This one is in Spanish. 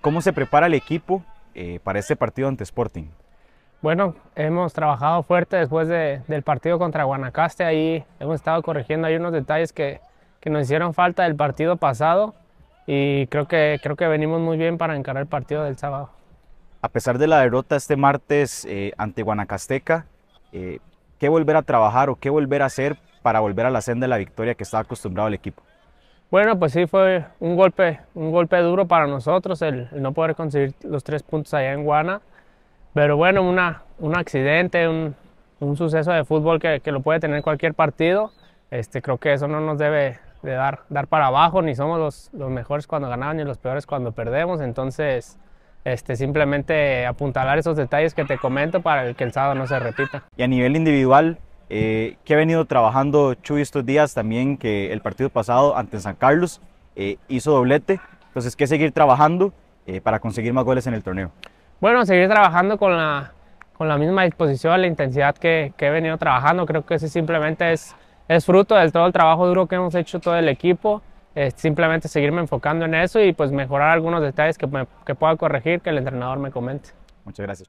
¿Cómo se prepara el equipo eh, para este partido ante Sporting? Bueno, hemos trabajado fuerte después del partido contra Guanacaste. Ahí hemos estado corrigiendo ahí unos detalles que, nos hicieron falta del partido pasado y creo que, creo que venimos muy bien para encarar el partido del sábado. A pesar de la derrota este martes eh, ante Guanacasteca, eh, ¿qué volver a trabajar o qué volver a hacer para volver a la senda de la victoria que está acostumbrado el equipo? Bueno, pues sí fue un golpe, un golpe duro para nosotros el, no poder conseguir los tres puntos allá en Guana. Pero bueno, una, un accidente, un, suceso de fútbol que, que, lo puede tener cualquier partido. Este, creo que eso no nos debe de dar, dar para abajo, ni somos los, mejores cuando ganamos ni los peores cuando perdemos. Entonces, este, simplemente apuntalar esos detalles que te comento para que el sábado no se repita. Y a nivel individual, eh, ¿Qué ha venido trabajando Chuy estos días también, que el partido pasado ante San Carlos eh, hizo doblete. Entonces, ¿qué seguir trabajando eh, para conseguir más goles en el torneo? Bueno, seguir trabajando con la, con la misma disposición, la intensidad que, he venido trabajando. Creo que ese simplemente es, es fruto de todo el trabajo duro que hemos hecho todo el equipo. simplemente seguirme enfocando en eso y pues mejorar algunos detalles que, que pueda corregir, que el entrenador me comente. Muchas gracias. Chuy.